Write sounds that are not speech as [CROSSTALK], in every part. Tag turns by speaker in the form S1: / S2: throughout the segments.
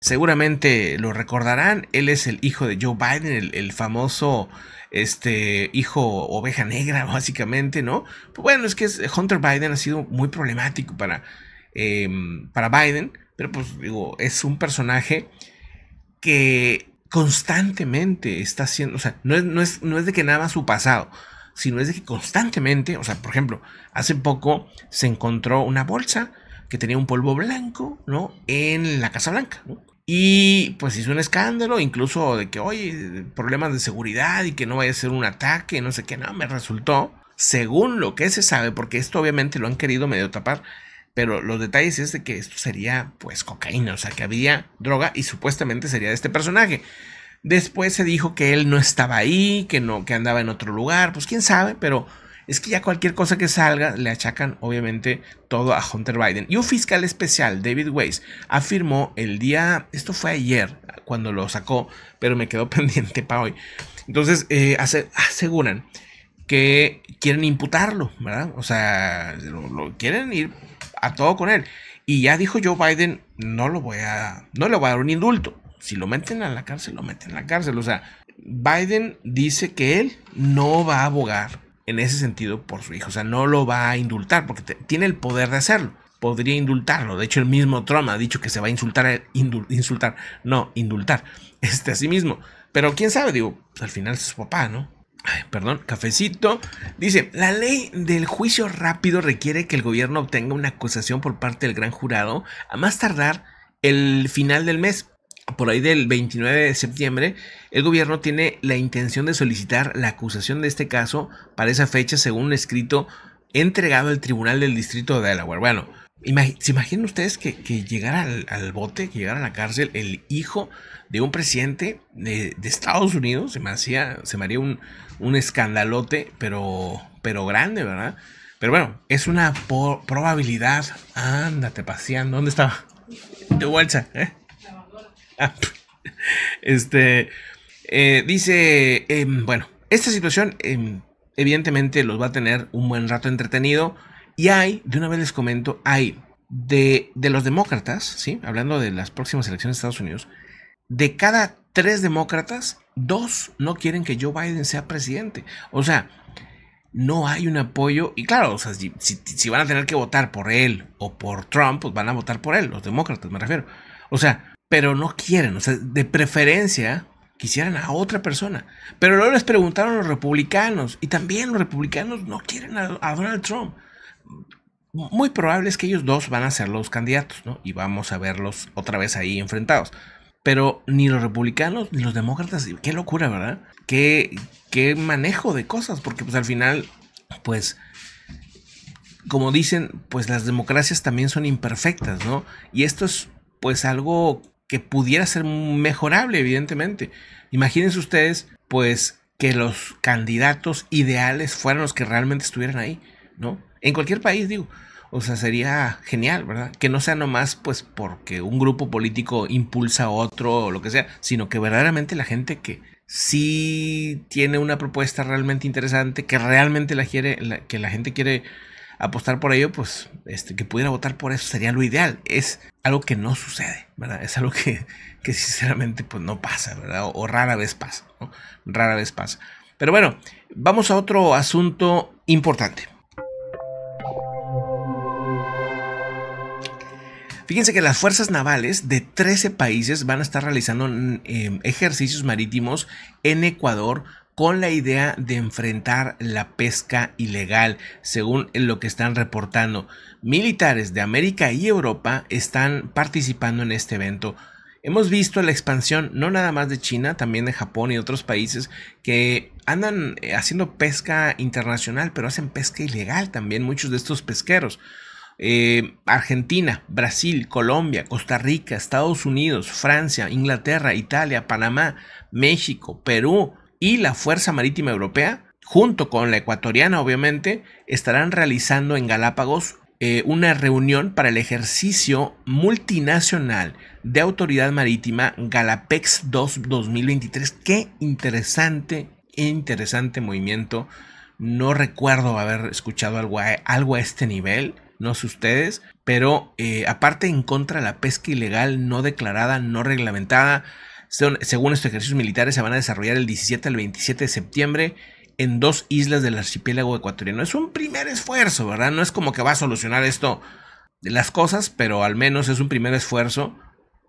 S1: Seguramente lo recordarán, él es el hijo de Joe Biden, el, famoso este, hijo oveja negra, [LAUGHS] básicamente, ¿no? bueno, es que Hunter Biden ha sido muy problemático para, em, para Biden, pero pues digo, es un personaje que constantemente está haciendo, o sea, no es, no es de que nada su pasado, sino es de que constantemente, o sea, por ejemplo, hace poco se encontró una bolsa que tenía un polvo blanco, ¿no? En la Casa Blanca, ¿no? Y pues hizo un escándalo, incluso de que, oye, problemas de seguridad y que no vaya a ser un ataque, no sé qué, no, me resultó, según lo que se sabe, porque esto obviamente lo han querido medio tapar, pero los detalles es de que esto sería pues cocaína, o sea que había droga y supuestamente sería de este personaje. Después se dijo que él no estaba ahí, que no, que andaba en otro lugar, pues quién sabe, pero es que ya cualquier cosa que salga le achacan obviamente todo a Hunter Biden. Y un fiscal especial, David Weiss, afirmó el día, esto fue ayer cuando lo sacó, pero me quedó [LAUGHS] pendiente para hoy. Entonces eh, aseguran que quieren imputarlo, ¿verdad? O sea, lo, quieren ir a todo con él. Y ya dijo Joe Biden, no lo voy a, no le voy a dar un indulto. Si lo meten a la cárcel, lo meten a la cárcel. O sea, Biden dice que él no va a abogar en ese sentido por su hijo. O sea, no lo va a indultar porque tiene el poder de hacerlo. Podría indultarlo. De hecho, el mismo Trump ha dicho que se va a insultar, eh, insultar, no, indultar [LAUGHS] este, a sí mismo. Pero quién sabe, digo, pues, al final es su papá, ¿no? perdón, cafecito. Dice, la ley del juicio rápido requiere que el gobierno obtenga una acusación por parte del gran jurado a más tardar el final del mes por ahí del 29 de septiembre, el gobierno tiene la intención de solicitar la acusación de este caso para esa fecha, según un escrito entregado al Tribunal del Distrito de Delaware. Bueno, ¿se imaginan ustedes que, llegara al, bote, que llegara a la cárcel el hijo de un presidente de, Estados Unidos? Se me, hacía, se haría un, un escandalote, pero, pero grande, ¿verdad? Pero bueno, es una probabilidad. Ándate paseando. ¿Dónde estaba? De vuelta, ¿eh? [LAUGHS] este, eh, dice, em, bueno, esta situación em, evidentemente los va a tener un buen rato entretenido y hay, de una vez les comento, hay de, los demócratas, ¿sí? hablando de las próximas elecciones de Estados Unidos, de cada tres demócratas, dos no quieren que Joe Biden sea presidente. O sea, no hay un apoyo. Y claro, si, si, van a tener que votar por él o por Trump, pues van a votar por él, los demócratas me refiero. O sea, pero no quieren, o sea, de preferencia quisieran a otra persona. Pero luego les preguntaron los republicanos y también los republicanos no quieren a, Donald Trump. Muy probable es que ellos dos van a ser los candidatos, ¿no? Y vamos a verlos otra vez ahí enfrentados. Pero ni los republicanos ni los demócratas, qué locura, ¿verdad? Qué, qué manejo de cosas, porque pues al final, pues como dicen, pues las democracias también son imperfectas, ¿no? Y esto es pues algo que pudiera ser mejorable, evidentemente. Imagínense ustedes, pues, que los candidatos ideales fueran los que realmente estuvieran ahí, ¿no? En cualquier país, digo. O sea, sería genial, ¿verdad? Que no sea nomás, pues, porque un grupo político impulsa a otro o lo que sea, sino que verdaderamente la gente que sí tiene una propuesta realmente interesante, que realmente la quiere, que la gente quiere apostar por ello, pues este, que pudiera votar por eso sería lo ideal. Es algo que no sucede, ¿verdad? Es algo que, sinceramente pues no pasa, ¿verdad? O, rara vez pasa, Rara vez pasa. Pero bueno, vamos a otro asunto importante. Fíjense que las fuerzas navales de 13 países van a estar realizando mm, em, ejercicios marítimos en Ecuador con la idea de enfrentar la pesca ilegal, según lo que están reportando. Militares de América y Europa están participando en este evento. Hemos visto la expansión no nada más de China, también de Japón y otros países que andan eh, haciendo pesca internacional, pero hacen pesca ilegal también muchos de estos pesqueros. Eh, Argentina, Brasil, Colombia, Costa Rica, Estados Unidos, Francia, Inglaterra, Italia, Panamá, México, Perú, y la Fuerza Marítima Europea, junto con la ecuatoriana obviamente, estarán realizando en Galápagos eh, una reunión para el ejercicio multinacional de autoridad marítima Galapex 2 2023. Qué interesante, interesante movimiento. No recuerdo haber escuchado algo a, este nivel, no sé ustedes, pero eh, aparte en contra de la pesca ilegal no declarada, no reglamentada, según estos ejercicios militares, se van a desarrollar el 17 al 27 de septiembre en dos islas del archipiélago ecuatoriano. Es un primer esfuerzo, ¿verdad? No es como que va a solucionar esto de las cosas, pero al menos es un primer esfuerzo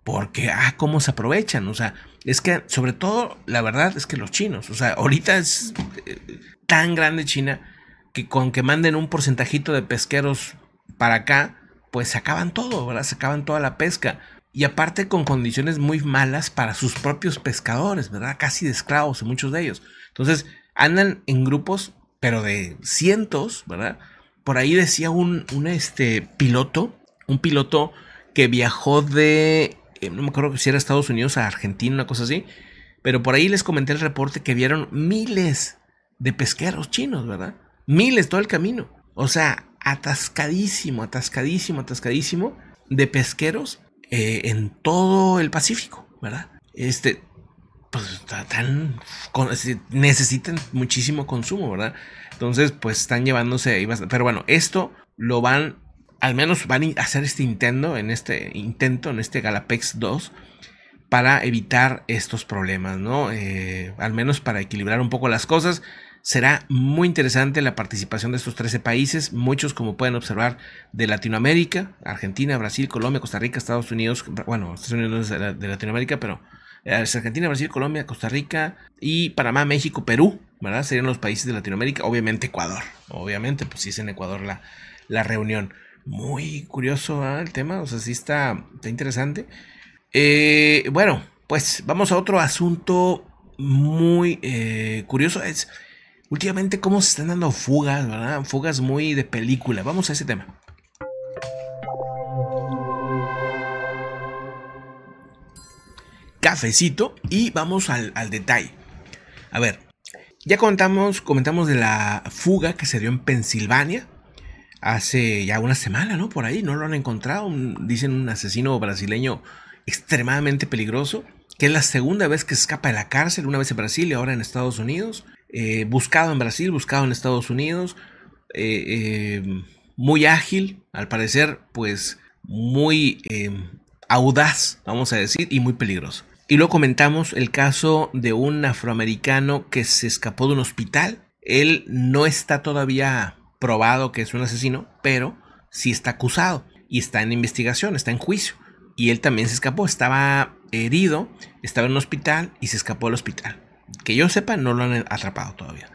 S1: porque, ah, cómo se aprovechan. O sea, es que sobre todo, la verdad es que los chinos, o sea, ahorita es eh, tan grande China que con que manden un porcentajito de pesqueros para acá, pues se acaban todo, ¿verdad? Se acaban toda la pesca y aparte con condiciones muy malas para sus propios pescadores, ¿verdad? Casi de esclavos muchos de ellos. Entonces andan en grupos, pero de cientos, ¿verdad? Por ahí decía un, un este, piloto, un piloto que viajó de, eh, no me acuerdo si era Estados Unidos a Argentina, una cosa así, pero por ahí les comenté el reporte que vieron miles de pesqueros chinos, ¿verdad? Miles todo el camino. O sea, atascadísimo, atascadísimo, atascadísimo de pesqueros eh, en todo el Pacífico, ¿verdad? Este, pues tan, necesitan muchísimo consumo, ¿verdad? Entonces, pues están llevándose ahí Pero bueno, esto lo van, al menos van a hacer este intento, en este intento, en este Galapex 2, para evitar estos problemas, ¿no? Eh, al menos para equilibrar un poco las cosas. Será muy interesante la participación de estos 13 países, muchos como pueden observar de Latinoamérica, Argentina, Brasil, Colombia, Costa Rica, Estados Unidos, bueno, Estados Unidos de, de Latinoamérica, pero eh, Argentina, Brasil, Colombia, Costa Rica y Panamá, México, Perú, ¿verdad? Serían los países de Latinoamérica, obviamente Ecuador, obviamente, pues sí es en Ecuador la, la reunión. Muy curioso el tema, o sea, sí está, interesante. Eh, bueno, pues vamos a otro asunto muy eh, curioso, es últimamente cómo se están dando fugas, ¿verdad? Fugas muy de película. Vamos a ese tema. Cafecito y vamos al, detalle. A ver, ya contamos, comentamos de la fuga que se dio en Pensilvania hace ya una semana, ¿no? Por ahí, no lo han encontrado. dicen un asesino brasileño extremadamente peligroso, que es la segunda vez que escapa de la cárcel, una vez en Brasil y ahora en Estados Unidos. Eh, buscado en Brasil, buscado en Estados Unidos, eh, eh, muy ágil, al parecer, pues muy audaz, vamos a decir, y muy peligroso. Y luego comentamos el caso de un afroamericano que se escapó de un hospital. Él no está todavía probado que es un asesino, pero sí está acusado y está en investigación, está en juicio. Y él también se escapó, estaba herido, estaba en un hospital y se escapó del hospital que yo sepa, no lo han atrapado todavía.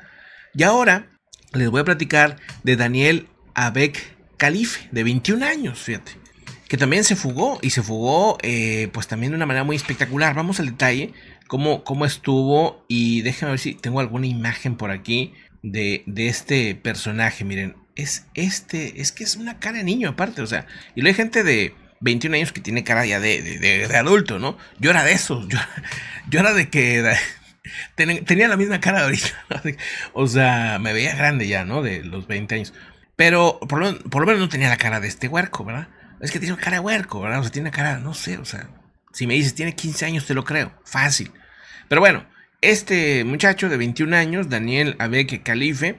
S1: Y ahora les voy a platicar de Daniel Abek Calife, de 21 años, fíjate. Que también se fugó y se fugó eh, pues también de una manera muy espectacular. Vamos al detalle, cómo, cómo estuvo y déjenme ver si tengo alguna imagen por aquí de, este personaje. Miren, es este, es que es una cara de niño aparte, o sea, y luego hay gente de 21 años que tiene cara ya de, de, adulto, ¿no? Yo era de eso, yo, yo era de que tenía la misma cara ahorita. [LAUGHS] o sea, me veía grande ya, ¿no? De los 20 años. Pero por lo, menos no tenía la cara de este huerco, ¿verdad? Es que tiene cara de huerco, ¿verdad? O sea, tiene cara, no sé, o sea, si me dices tiene 15 años, te lo creo, fácil. Pero bueno, este muchacho de 21 años, Daniel Abeque Calife,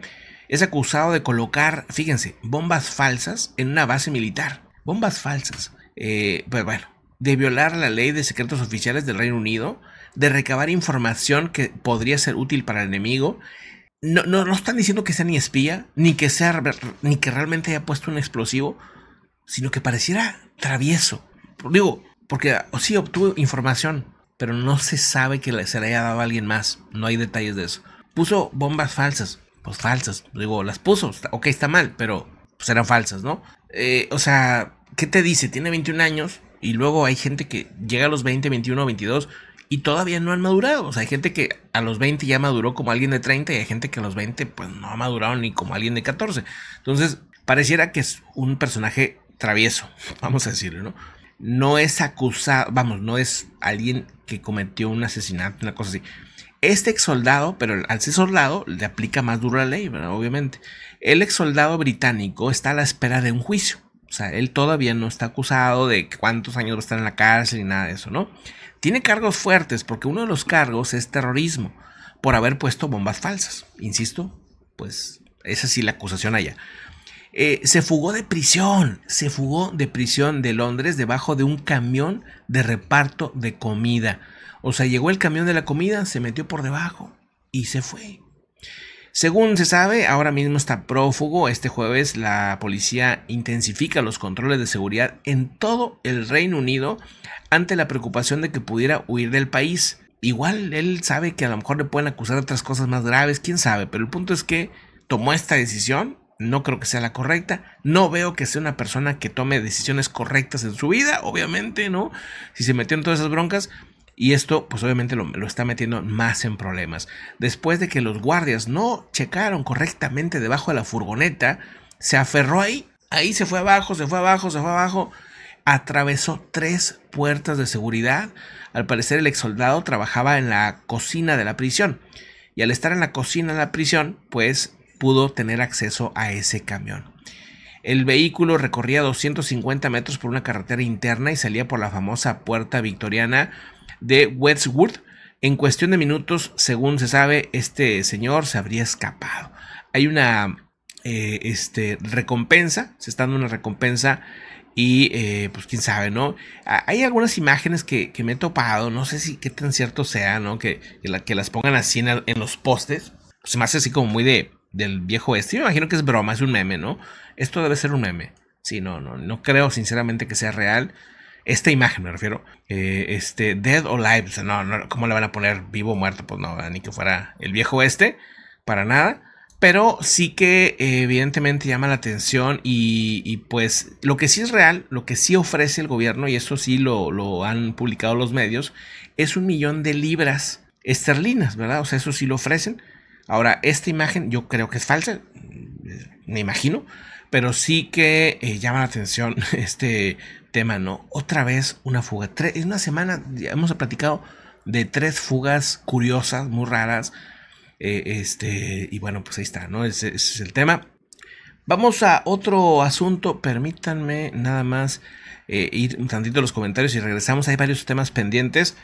S1: es acusado de colocar, fíjense, bombas falsas en una base militar. Bombas falsas. Eh, pues bueno, de violar la ley de secretos oficiales del Reino Unido de recabar información que podría ser útil para el enemigo. No, no, están diciendo que sea ni espía, ni que, sea, ni que realmente haya puesto un explosivo, sino que pareciera travieso. Digo, porque oh, sí obtuvo información, pero no se sabe que se le haya dado a alguien más. No hay detalles de eso. Puso bombas falsas, pues falsas. Digo, las puso, ok, está mal, pero serán pues, eran falsas, ¿no? Eh, o sea, ¿qué te dice? Tiene 21 años y luego hay gente que llega a los 20, 21, 22 y todavía no han madurado. O sea, hay gente que a los 20 ya maduró como alguien de 30 y hay gente que a los 20 pues no ha madurado ni como alguien de 14. Entonces, pareciera que es un personaje travieso, [LAUGHS] vamos a decirlo, ¿no? No es acusado, vamos, no es alguien que cometió un asesinato, una cosa así. Este ex soldado, pero al ser soldado le aplica más dura la ley, obviamente. El ex soldado británico está a la espera de un juicio. O sea, él todavía no está acusado de cuántos años va a estar en la cárcel y nada de eso, ¿no? Tiene cargos fuertes porque uno de los cargos es terrorismo por haber puesto bombas falsas. Insisto, pues esa sí la acusación allá. Eh, se fugó de prisión, se fugó de prisión de Londres debajo de un camión de reparto de comida. O sea, llegó el camión de la comida, se metió por debajo y se fue. Según se sabe, ahora mismo está prófugo. Este jueves la policía intensifica los controles de seguridad en todo el Reino Unido ante la preocupación de que pudiera huir del país. Igual él sabe que a lo mejor le pueden acusar de otras cosas más graves, quién sabe, pero el punto es que tomó esta decisión, no creo que sea la correcta, no veo que sea una persona que tome decisiones correctas en su vida, obviamente, ¿no? Si se metió en todas esas broncas, y esto, pues obviamente lo, está metiendo más en problemas. Después de que los guardias no checaron correctamente debajo de la furgoneta, se aferró ahí, ahí se fue abajo, se fue abajo, se fue abajo. Atravesó tres puertas de seguridad. Al parecer el ex soldado trabajaba en la cocina de la prisión. Y al estar en la cocina de la prisión, pues pudo tener acceso a ese camión. El vehículo recorría 250 metros por una carretera interna y salía por la famosa puerta victoriana de Westwood. En cuestión de minutos, según se sabe, este señor se habría escapado. Hay una eh, este, recompensa, se está dando una recompensa y eh, pues quién sabe, ¿no? Ah, hay algunas imágenes que, me he topado, no sé si qué tan cierto sea, ¿no? Que, las pongan así en, en los postes. Se me hace así como muy de, del viejo este. me imagino que es broma, es un meme, ¿no? esto debe ser un meme. Sí, no, no, no creo sinceramente que sea real. Esta imagen me refiero. Eh, este, Dead or Live. O no, no, ¿cómo le van a poner vivo o muerto? Pues no, ni que fuera el viejo este. Para nada. Pero sí que eh, evidentemente llama la atención y, pues lo que sí es real, lo que sí ofrece el gobierno, y eso sí lo, lo han publicado los medios, es un millón de libras esterlinas, ¿verdad? O sea, eso sí lo ofrecen. Ahora, esta imagen yo creo que es falsa, me imagino, pero sí que eh, llama la atención [LAUGHS] este tema, ¿no? Otra vez una fuga. en una semana ya hemos platicado de tres fugas curiosas, muy raras. Eh, este, y bueno, pues ahí está, ¿no? Ese, es el tema. Vamos a otro asunto. Permítanme nada más eh, ir un tantito a los comentarios y regresamos. Hay varios temas pendientes.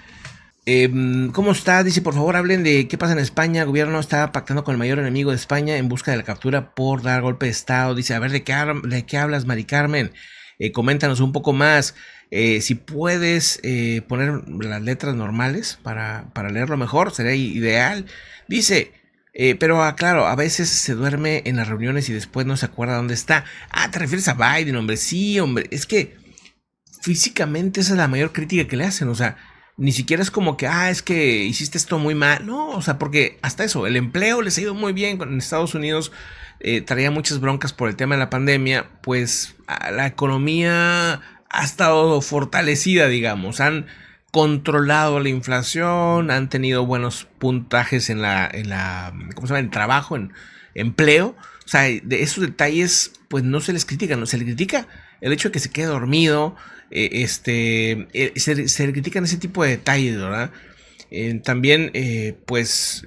S1: Em, ¿Cómo está? Dice, por favor, hablen de qué pasa en España. El gobierno está pactando con el mayor enemigo de España en busca de la captura por dar golpe de Estado. Dice, a ver, ¿de qué, de qué hablas, Mari Carmen? Eh, coméntanos un poco más. Eh, si puedes eh, poner las letras normales para, para, leerlo mejor, sería ideal. Dice, pero ah, claro, a veces se duerme en las reuniones y después no se acuerda dónde está. Ah, te refieres a Biden, hombre. Sí, hombre. Es que físicamente esa es la mayor crítica que le hacen. O sea, ni siquiera es como que, ah, es que hiciste esto muy mal. No, o sea, porque hasta eso, el empleo les ha ido muy bien en Estados Unidos. Eh, traía muchas broncas por el tema de la pandemia, pues la economía ha estado fortalecida, digamos. Han controlado la inflación, han tenido buenos puntajes en la, en la ¿cómo se llama? En trabajo, en empleo. O sea, de esos detalles, pues no se les critica, no se les critica el hecho de que se quede dormido, eh, este, eh, se, critican ese tipo de detalles, ¿verdad? Eh, también, pues,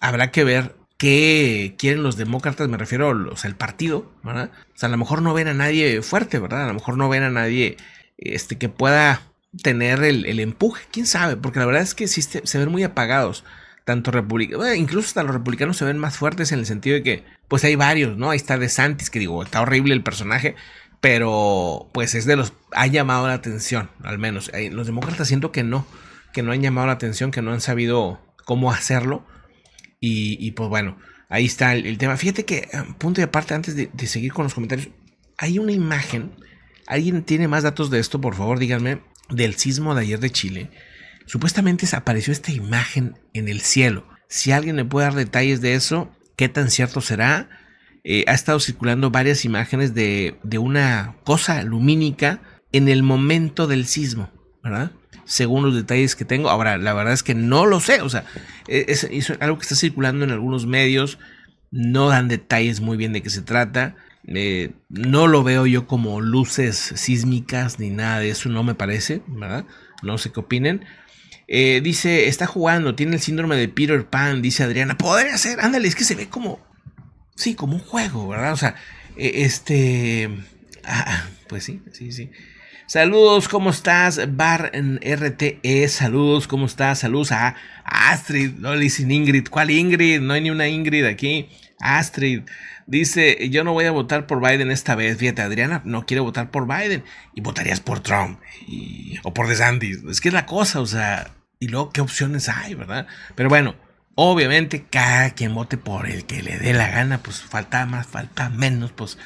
S1: habrá que ver qué quieren los demócratas, me refiero o sea, el partido, ¿verdad? O sea, a lo mejor no ven a nadie fuerte, ¿verdad? A lo mejor no ven a nadie este, que pueda tener el, empuje, quién sabe, porque la verdad es que sí se ven muy apagados tanto republicanos, incluso hasta los republicanos se ven más fuertes en el sentido de que, pues hay varios, ¿no? Ahí está Santis que digo, está horrible el personaje, pero pues es de los ha llamado la atención, al menos los demócratas siento que no, que no han llamado la atención, que no han sabido cómo hacerlo y, pues bueno, ahí está el, tema. Fíjate que ah, punto y aparte antes de, de seguir con los comentarios, hay una imagen. ¿Alguien tiene más datos de esto? Por favor, díganme del sismo de ayer de Chile. Supuestamente apareció esta imagen en el cielo. Si alguien me puede dar detalles de eso, qué tan cierto será, eh, ha estado circulando varias imágenes de, una cosa lumínica en el momento del sismo, ¿verdad? según los detalles que tengo. Ahora, la verdad es que no lo sé. O sea, e, es, algo que está circulando en algunos medios. No dan detalles muy bien de qué se trata. Eh, no lo veo yo como luces sísmicas ni nada de eso. No me parece, ¿verdad? No sé qué opinen. Eh, dice, está jugando, tiene el síndrome de Peter Pan, dice Adriana. Podría ser, ándale, es que se ve como, Sí, como un juego, ¿verdad? O sea, e, este... Ah, pues sí, sí, sí. Saludos, ¿cómo estás? Bar en RTE, saludos, ¿cómo estás? Saludos a, Astrid, no le Ingrid. ¿Cuál Ingrid? No hay ni una Ingrid aquí. Astrid dice, yo no voy a votar por Biden esta vez. Fíjate, Adriana no quiero votar por Biden y votarías por Trump o por Sandy, Es que es la cosa, o sea, y luego qué opciones hay, ¿verdad? Pero bueno, Obviamente, cada quien vote por el que le dé la gana, pues falta más, falta menos, pues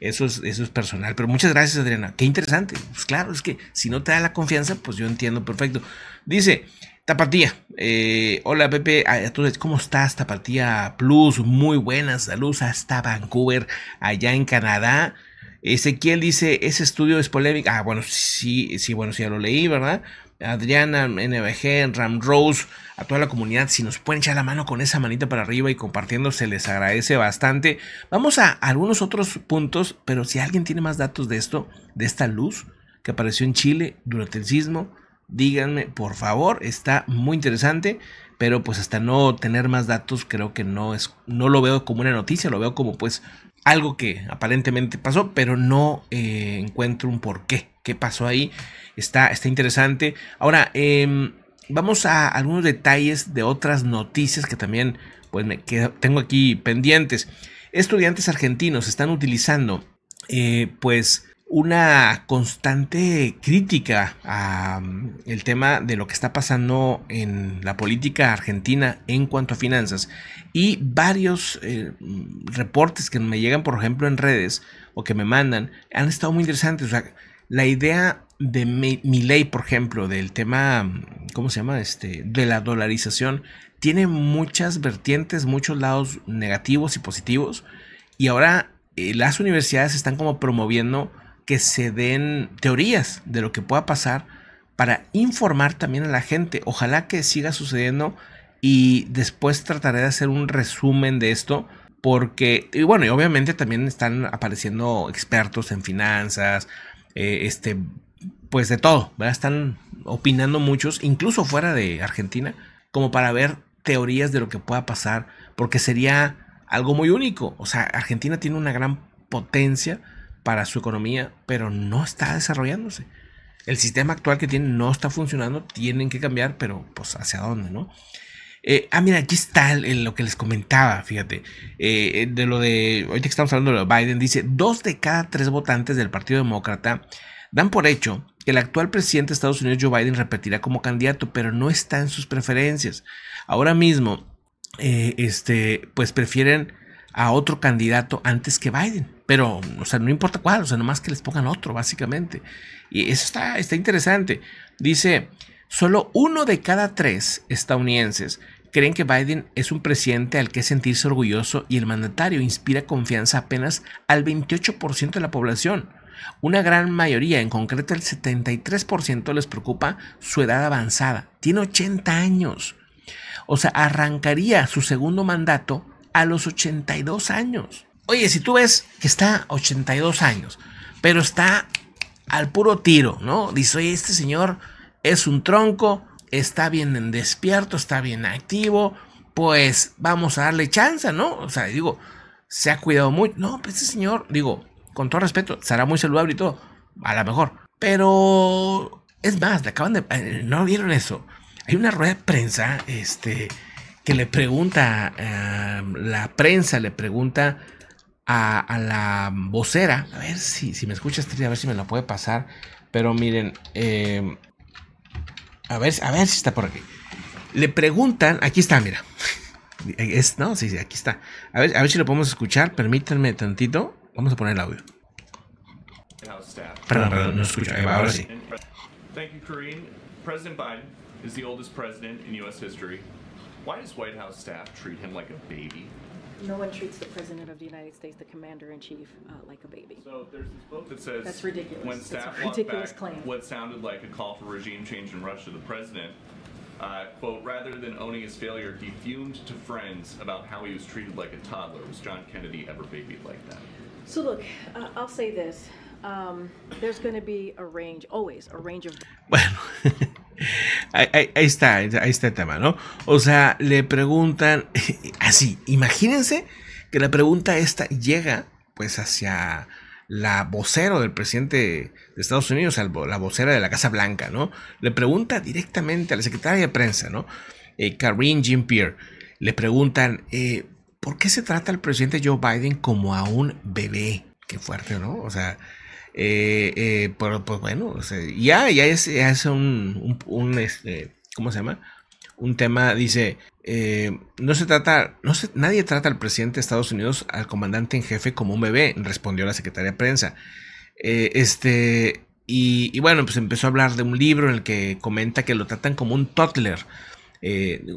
S1: eso es, eso es personal. Pero muchas gracias, Adriana. Qué interesante. Pues claro, es que si no te da la confianza, pues yo entiendo perfecto. Dice, Tapatía, eh, hola Pepe, ah, ¿cómo estás? Tapatía Plus, muy buenas, saludos hasta Vancouver, allá en Canadá. Ezequiel dice, ese estudio es polémico. Ah, bueno, sí, sí, bueno, sí, ya lo leí, ¿verdad? Adriana, NBG, Ram Rose, a toda la comunidad. Si nos pueden echar la mano con esa manita para arriba y compartiendo, se les agradece bastante. Vamos a algunos otros puntos, pero si alguien tiene más datos de esto, de esta luz que apareció en Chile durante el sismo, díganme, por favor, está muy interesante. Pero pues hasta no tener más datos, creo que no es, no lo veo como una noticia, lo veo como pues algo que aparentemente pasó, pero no eh, encuentro un porqué. ¿Qué pasó ahí? Está, está interesante. Ahora, em, vamos a algunos detalles de otras noticias que también pues, me tengo aquí pendientes. Estudiantes argentinos están utilizando eh, pues una constante crítica a mm, el tema de lo que está pasando en la política argentina en cuanto a finanzas y varios eh, mm, reportes que me llegan por ejemplo en redes o que me mandan han estado muy interesantes la idea de mi ley por ejemplo del tema mm, cómo se llama este de la dolarización tiene muchas vertientes muchos lados negativos y positivos y ahora eh, las universidades están como promoviendo que se den teorías de lo que pueda pasar para informar también a la gente. Ojalá que siga sucediendo y después trataré de hacer un resumen de esto porque, y bueno, y obviamente también están apareciendo expertos en finanzas, eh, este, pues de todo, Están opinando muchos, incluso fuera de Argentina, como para ver teorías de lo que pueda pasar, porque sería algo muy único. O sea, Argentina tiene una gran potencia para su economía, pero no está desarrollándose. El sistema actual que tienen no está funcionando, tienen que cambiar, pero pues hacia dónde, ¿no? Eh, ah, mira, aquí está lo que les comentaba, fíjate, eh, eh, de lo de, ahorita que estamos hablando de Biden, dice, dos de cada tres votantes del Partido Demócrata dan por hecho que el actual presidente de Estados Unidos, Joe Biden, repetirá como candidato, pero no está en sus preferencias. Ahora mismo, este, pues prefieren a otro candidato antes que Biden. Pero, o sea, no importa cuál, o sea, nomás que les pongan otro, básicamente. Y eso está, está interesante. Dice, solo uno de cada tres estadounidenses creen que Biden es un presidente al que sentirse orgulloso y el mandatario inspira confianza apenas al 28% de la población. Una gran mayoría, en concreto el 73%, les preocupa su edad avanzada. Tiene 80 años. O sea, arrancaría su segundo mandato a los 82 años. Oye, si tú ves que está 82 años, pero está al puro tiro, ¿no? Dice, oye, este señor es un tronco, está bien despierto, está bien activo, pues vamos a darle chance, ¿no? O sea, digo, se ha cuidado muy... No, pues este señor, digo, con todo respeto, será muy saludable y todo, a lo mejor. Pero es más, le acaban de. Eh, ¿No vieron eso? Hay una rueda de prensa este, que le pregunta, eh, la prensa le pregunta a, la vocera. A ver si, me escuchas a ver si me la puede pasar. Pero miren, eh, a, ver, si está por aquí. Le preguntan, aquí está, mira. [LAUGHS] Es, no, sí, sí, aquí está. A ver, si lo podemos escuchar. Permítanme tantito. Vamos a poner el audio. Perdón, perdón, no escucho. Ahora sí. Thank you, el President Biden is the oldest president in U.S. history. Why does White House staff treat him like a baby? no one treats the president of the United States, the commander in chief, uh, like a baby. So there's this book that says that's ridiculous. When staff that's ridiculous back claim. what sounded like a call for regime change in Russia, the president. Uh, quote, rather than owning his failure, he fumed to friends about how he was treated like a toddler. Was John Kennedy ever babied like that? So look, uh, I'll say this. Um, there's going to be a range, always a range of. Well, [LAUGHS] ahí, está, ahí está el tema, ¿no? O sea, le preguntan [LAUGHS] así, imagínense que la pregunta esta llega pues hacia la vocero del presidente de Estados Unidos, la vocera de la Casa Blanca, ¿no? Le pregunta directamente a la secretaria de prensa, ¿no? Eh, Karine Jean-Pierre, le preguntan, eh, ¿por qué se trata al presidente Joe Biden como a un bebé? Qué fuerte, ¿no? O sea, eh, eh pues bueno, ya, ya es, un, un, este, ¿cómo se llama? Un tema, dice, eh, no se trata, no se, nadie trata al presidente de Estados Unidos, al comandante en jefe, como un bebé, respondió la secretaria de prensa. Eh, este, y, bueno, pues empezó a hablar de un libro en el que comenta que lo tratan como un toddler.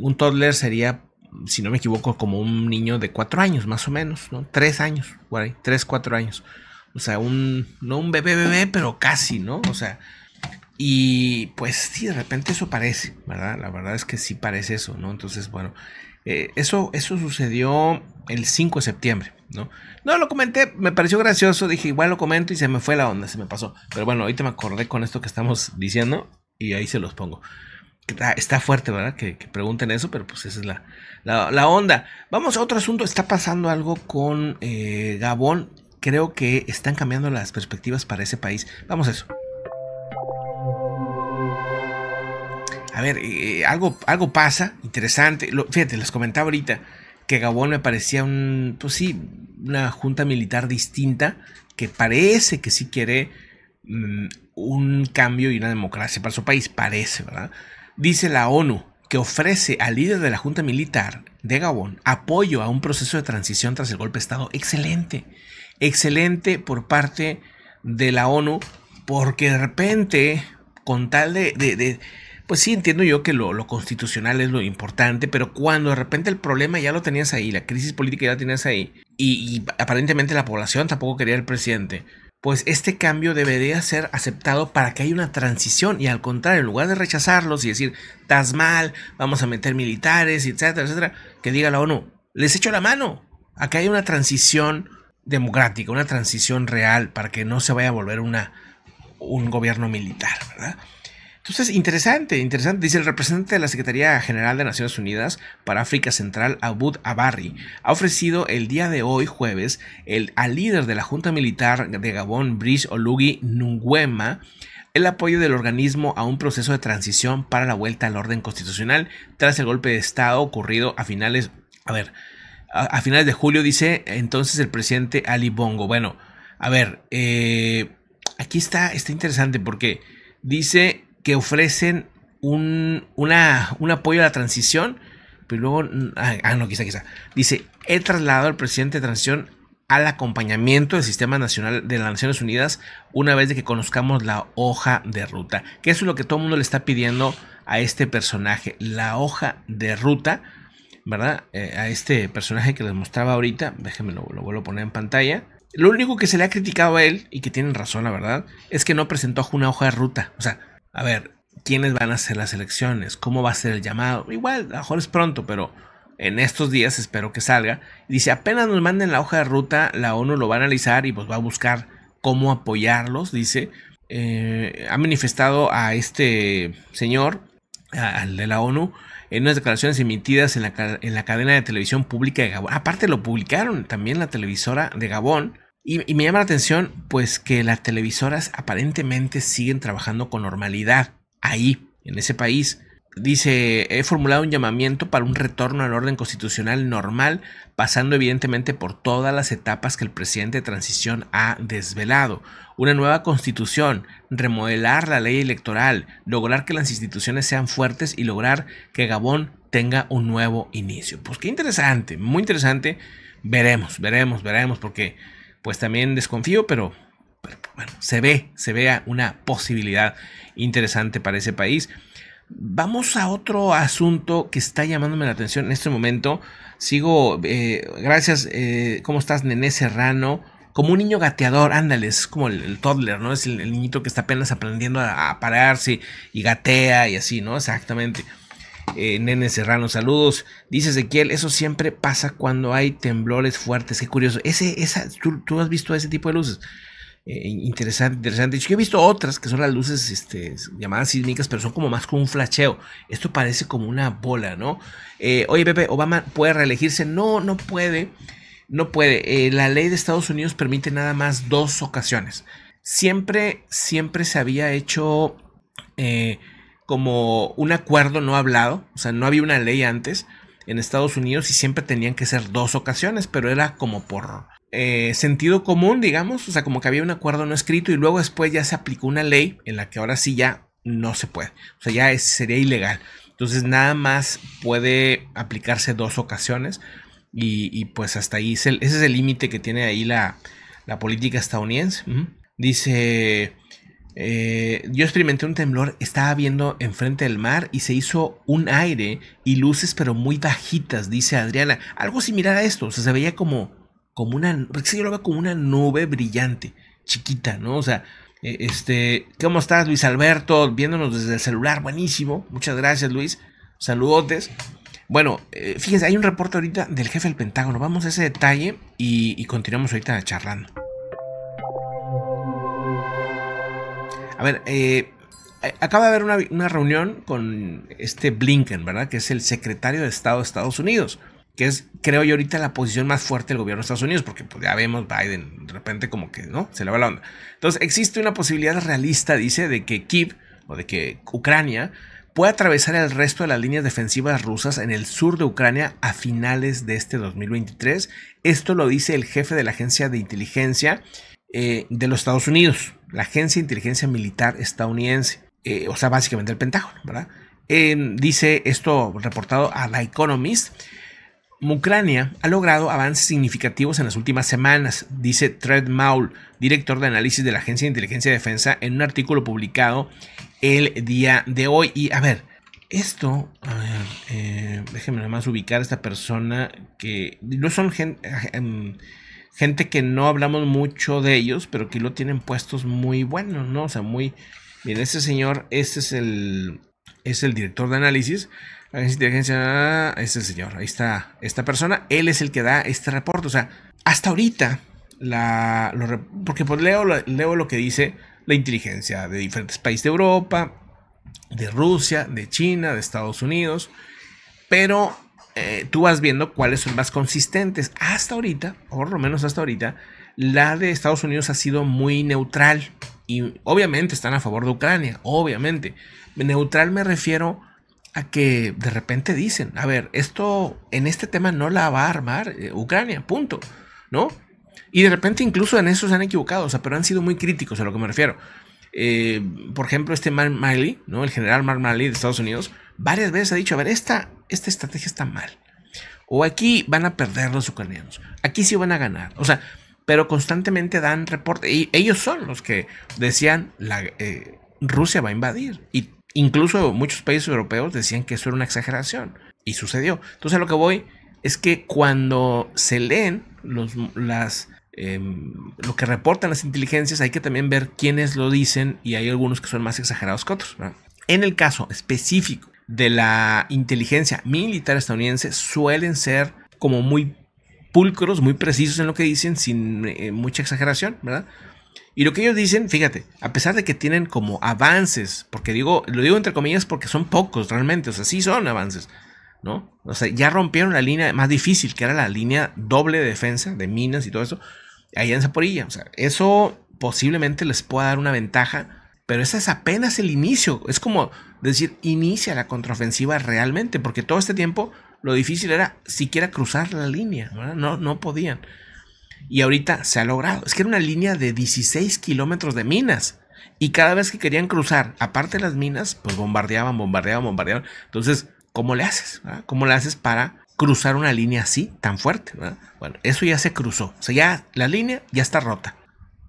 S1: un toddler sería si no me equivoco, como un niño de cuatro años, más o menos, ¿no? Tres años, por ahí, tres, cuatro años. O sea, un, no un bebé bebé, pero casi, ¿no? O sea, y pues sí, de repente eso parece, ¿verdad? La verdad es que sí parece eso, ¿no? Entonces, bueno, eh, eso, eso sucedió el 5 de septiembre, ¿no? No lo comenté, me pareció gracioso, dije, igual lo comento y se me fue la onda, se me pasó. Pero bueno, ahorita me acordé con esto que estamos diciendo y ahí se los pongo. Está, fuerte, ¿verdad? Que, pregunten eso, pero pues esa es la, la, onda. Vamos a otro asunto. Está pasando algo con eh, Gabón creo que están cambiando las perspectivas para ese país. Vamos a eso. A ver, eh, eh, algo, algo pasa interesante. fíjate, les comentaba ahorita que Gabón me parecía un, pues sí, una junta militar distinta que parece que sí quiere mm, un cambio y una democracia para su país. Parece, ¿verdad? Dice la ONU que ofrece al líder de la junta militar de Gabón apoyo a un proceso de transición tras el golpe de Estado. Excelente excelente por parte de la ONU, porque de repente, con tal de, pues sí, entiendo yo que lo, constitucional es lo importante, pero cuando de repente el problema ya lo tenías ahí, la crisis política ya la tenías ahí, y, y, aparentemente la población tampoco quería el presidente, pues este cambio debería ser aceptado para que haya una transición, y al contrario, en lugar de rechazarlos y decir, estás mal, vamos a meter militares, etcétera, etcétera, que diga la ONU, les echo la mano, acá hay una transición democrática, una transición real para que no se vaya a volver una, un gobierno militar, ¿verdad? Entonces, interesante, interesante. Dice el representante de la Secretaría General de Naciones Unidas para África Central, Abud Abarri, ha ofrecido el día de hoy, jueves, el, al líder de la Junta Militar de Gabón, Brice Olugi Nungwema, el apoyo del organismo a un proceso de transición para la vuelta al orden constitucional tras el golpe de Estado ocurrido a finales, a ver, a, finales de julio, dice entonces el presidente Ali Bongo. Bueno, a ver, eh, aquí está, está interesante porque dice que ofrecen un, apoyo a la transición, pero luego, ah, ah, no, quizá, quizá. Dice, he trasladado al presidente de transición al acompañamiento del Sistema Nacional de las Naciones Unidas una vez de que conozcamos la hoja de ruta, que eso es lo que todo el mundo le está pidiendo a este personaje, la hoja de ruta ¿verdad? Eh, a este personaje que les mostraba ahorita, déjenme lo, vuelvo a poner en pantalla. Lo único que se le ha criticado a él, y que tienen razón, la verdad, es que no presentó una hoja de ruta. O sea, a ver, ¿quiénes van a hacer las elecciones? ¿Cómo va a ser el llamado? Igual, a lo mejor es pronto, pero en estos días espero que salga. Dice, apenas nos manden la hoja de ruta, la ONU lo va a analizar y pues va a buscar cómo apoyarlos, dice. Eh, ha manifestado a este señor, al de la ONU, en unas declaraciones emitidas en la, cadena de televisión pública de Gabón. Aparte lo publicaron también la televisora de Gabón. Y, y, me llama la atención pues que las televisoras aparentemente siguen trabajando con normalidad ahí, en ese país. Dice, he formulado un llamamiento para un retorno al orden constitucional normal, pasando evidentemente por todas las etapas que el presidente de transición ha desvelado. Una nueva constitución, remodelar la ley electoral, lograr que las instituciones sean fuertes y lograr que Gabón tenga un nuevo inicio. Pues qué interesante, muy interesante. Veremos, veremos, veremos, porque pues también desconfío, pero bueno, se ve, se vea una posibilidad interesante para ese país. Vamos a otro asunto que está llamándome la atención en este momento. Sigo, eh, gracias, eh, ¿cómo estás, Nené Serrano? Como un niño gateador, ándale, es como el, toddler, ¿no? Es el, niñito que está apenas aprendiendo a, pararse y gatea y así, ¿no? Exactamente. Eh, Nene Serrano, saludos. Dice Ezequiel, eso siempre pasa cuando hay temblores fuertes. Qué curioso. Ese, ¿tú, tú has visto ese tipo de luces? Eh, interesante, interesante. Yo he visto otras que son las luces este, llamadas sísmicas, pero son como más como un flacheo. Esto parece como una bola, ¿no? Eh, oye, Pepe, ¿Obama puede reelegirse? No, no puede. No puede. Eh, la ley de Estados Unidos permite nada más dos ocasiones. Siempre, siempre se había hecho como un acuerdo no hablado, o sea, no había una ley antes en Estados Unidos y siempre tenían que ser dos ocasiones, pero era como por eh, sentido común, digamos, o sea, como que había un acuerdo no escrito y luego después ya se aplicó una ley en la que ahora sí ya no se puede, o sea, ya sería ilegal. Entonces nada más puede aplicarse dos ocasiones y, pues hasta ahí, ese es el límite que tiene ahí la, política estadounidense. Dice, eh, yo experimenté un temblor, estaba viendo enfrente del mar y se hizo un aire y luces pero muy bajitas, dice Adriana. Algo similar a esto, o sea, se veía como como una, porque lo veo como una nube brillante, chiquita, ¿no? O sea, e, este, ¿cómo estás Luis Alberto? Viéndonos desde el celular, buenísimo. Muchas gracias Luis, saludotes. Bueno, eh, fíjense, hay un reporte ahorita del jefe del Pentágono. Vamos a ese detalle y, continuamos ahorita charlando. A ver, eh, eh, acaba de haber una, una, reunión con este Blinken, ¿verdad? Que es el secretario de Estado de Estados Unidos que es, creo yo, ahorita la posición más fuerte del gobierno de Estados Unidos, porque pues, ya vemos Biden, de repente como que, ¿no? Se le va la onda. Entonces, existe una posibilidad realista, dice, de que Kiev o de que Ucrania pueda atravesar el resto de las líneas defensivas rusas en el sur de Ucrania a finales de este 2023. Esto lo dice el jefe de la agencia de inteligencia eh, de los Estados Unidos, la agencia de inteligencia militar estadounidense, eh, o sea, básicamente el Pentágono, ¿verdad? Eh, dice esto reportado a The Economist. Ucrania ha logrado avances significativos en las últimas semanas, dice Tred Maul, director de análisis de la Agencia de Inteligencia y Defensa, en un artículo publicado el día de hoy. Y a ver, esto, a ver, eh, déjenme nomás ubicar a esta persona que no son gente, em, gente que no hablamos mucho de ellos, pero que lo tienen puestos muy buenos, ¿no? O sea, muy... Bien, este señor, este es el, es el director de análisis inteligencia ah, es el señor, ahí está esta persona, él es el que da este reporte. O sea, hasta ahorita, la, porque pues leo, leo lo que dice la inteligencia de diferentes países de Europa, de Rusia, de China, de Estados Unidos, pero eh, tú vas viendo cuáles son más consistentes. Hasta ahorita, por lo menos hasta ahorita, la de Estados Unidos ha sido muy neutral. Y obviamente están a favor de Ucrania, obviamente. Neutral me refiero que de repente dicen, a ver, esto en este tema no la va a armar eh, Ucrania, punto, ¿no? Y de repente incluso en eso se han equivocado, o sea, pero han sido muy críticos a lo que me refiero. Eh, por ejemplo, este Mark Miley, ¿no? El general Mark de Estados Unidos, varias veces ha dicho, a ver, esta, esta estrategia está mal. O aquí van a perder los ucranianos, aquí sí van a ganar. O sea, pero constantemente dan reporte. Y ellos son los que decían, eh, Rusia va a invadir. Y Incluso muchos países europeos decían que eso era una exageración y sucedió. Entonces lo que voy es que cuando se leen los, las, em, lo que reportan las inteligencias hay que también ver quiénes lo dicen y hay algunos que son más exagerados que otros. En el caso específico de la inteligencia militar estadounidense suelen ser como muy pulcros, muy precisos en lo que dicen sin eh, mucha exageración, ¿verdad? Y lo que ellos dicen, fíjate, a pesar de que tienen como avances, porque digo, lo digo entre comillas porque son pocos realmente, o sea, sí son avances, ¿no? O sea, ya rompieron la línea más difícil, que era la línea doble de defensa de minas y todo eso, allá en Zaporilla. O sea, eso posiblemente les pueda dar una ventaja, pero ese es apenas el inicio. Es como decir, inicia la contraofensiva realmente, porque todo este tiempo lo difícil era siquiera cruzar la línea, No, no podían. Y ahorita se ha logrado. Es que era una línea de 16 kilómetros de minas. Y cada vez que querían cruzar, aparte las minas, pues bombardeaban, bombardeaban, bombardeaban. Entonces, ¿cómo le haces? Ah? ¿Cómo le haces para cruzar una línea así, tan fuerte? Ah? Bueno, eso ya se cruzó. O sea, ya la línea ya está rota.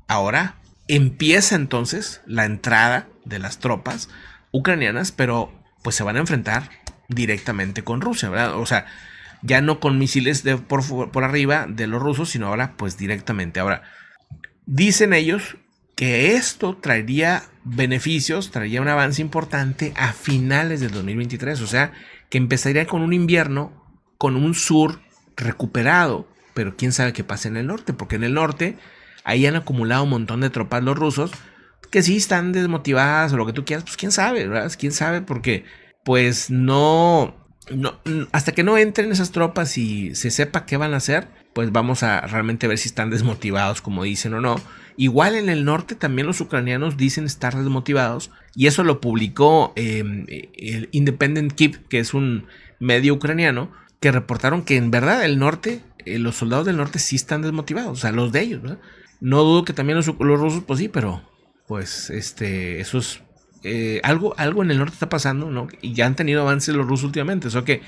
S1: Ahora empieza entonces la entrada de las tropas ucranianas, pero pues se van a enfrentar directamente con Rusia, ¿verdad? O sea, ya no con misiles de por, por arriba de los rusos, sino ahora pues directamente. Ahora, dicen ellos que esto traería beneficios, traería un avance importante a finales del 2023, o sea, que empezaría con un invierno, con un sur recuperado, pero quién sabe qué pasa en el norte, porque en el norte ahí han acumulado un montón de tropas los rusos, que sí están desmotivadas o lo que tú quieras, pues quién sabe, ¿verdad? Quién sabe, porque pues no, Mm, hasta que no entren esas tropas y se sepa qué van a hacer, pues vamos a realmente ver si están desmotivados, como dicen o no. Igual en el norte también los ucranianos dicen estar desmotivados, y eso lo publicó em, el Independent Keep, que es un medio ucraniano, que reportaron que en verdad el norte, eh, los soldados del norte sí están desmotivados, o sea, los de ellos, No dudo que también los, rusos, pues sí, pero pues este, eso es eh, algo, algo en el norte está pasando, ¿no? Y ya han tenido avances los rusos últimamente. Eso que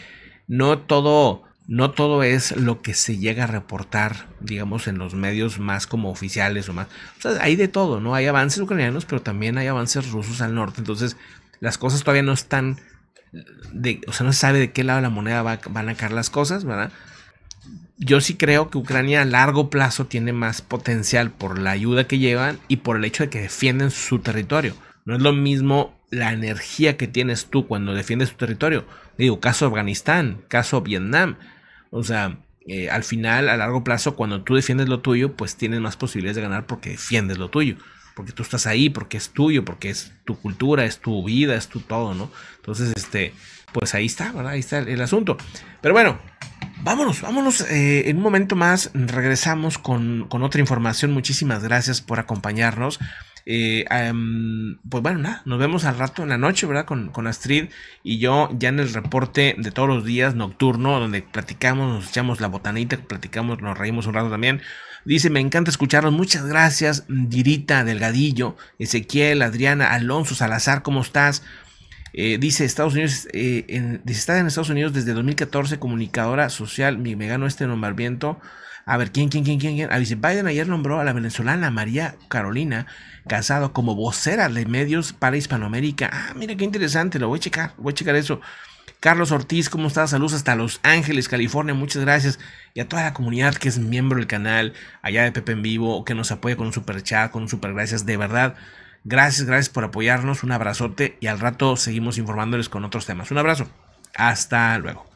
S1: no todo, no todo es lo que se llega a reportar, digamos, en los medios más como oficiales o más. O hay de todo, ¿no? Hay avances ucranianos, pero también hay avances rusos al norte. Entonces, las cosas todavía no están. De, o sea, no se sabe de qué lado de la moneda van a caer las cosas, ¿verdad? yo sí creo que Ucrania a largo plazo tiene más potencial por la ayuda que llevan y por el hecho de que defienden su territorio. No es lo mismo la energía que tienes tú cuando defiendes tu territorio. Digo, caso Afganistán, caso Vietnam. O sea, eh, al final, a largo plazo, cuando tú defiendes lo tuyo, pues tienes más posibilidades de ganar porque defiendes lo tuyo. Porque tú estás ahí, porque es tuyo, porque es tu cultura, es tu vida, es tu todo, ¿no? Entonces, este, pues ahí está, ¿verdad? Ahí está el, asunto. Pero bueno, Vámonos, vámonos. Eh, en un momento más regresamos con, con, otra información. Muchísimas gracias por acompañarnos. Eh, pues bueno, nada, nos vemos al rato en la noche, ¿verdad? Con, Astrid y yo ya en el reporte de todos los días nocturno, donde platicamos, nos echamos la botanita, platicamos, nos reímos un rato también. Dice, me encanta escucharlos, muchas gracias, Dirita, Delgadillo, Ezequiel, Adriana, Alonso, Salazar, ¿cómo estás? Eh, dice Estados Unidos, eh, en, en Estados Unidos desde 2014, comunicadora social, me ganó este nombramiento a ver, ¿quién, quién, quién, quién? quién? A ah, Biden ayer nombró a la venezolana María Carolina Casado como vocera de medios para Hispanoamérica. Ah, mira qué interesante, lo voy a checar, voy a checar eso. Carlos Ortiz, ¿cómo estás? Saludos hasta Los Ángeles, California, muchas gracias. Y a toda la comunidad que es miembro del canal, allá de Pepe en Vivo, que nos apoya con un super chat, con un super gracias, de verdad. Gracias, gracias por apoyarnos, un abrazote y al rato seguimos informándoles con otros temas. Un abrazo, hasta luego.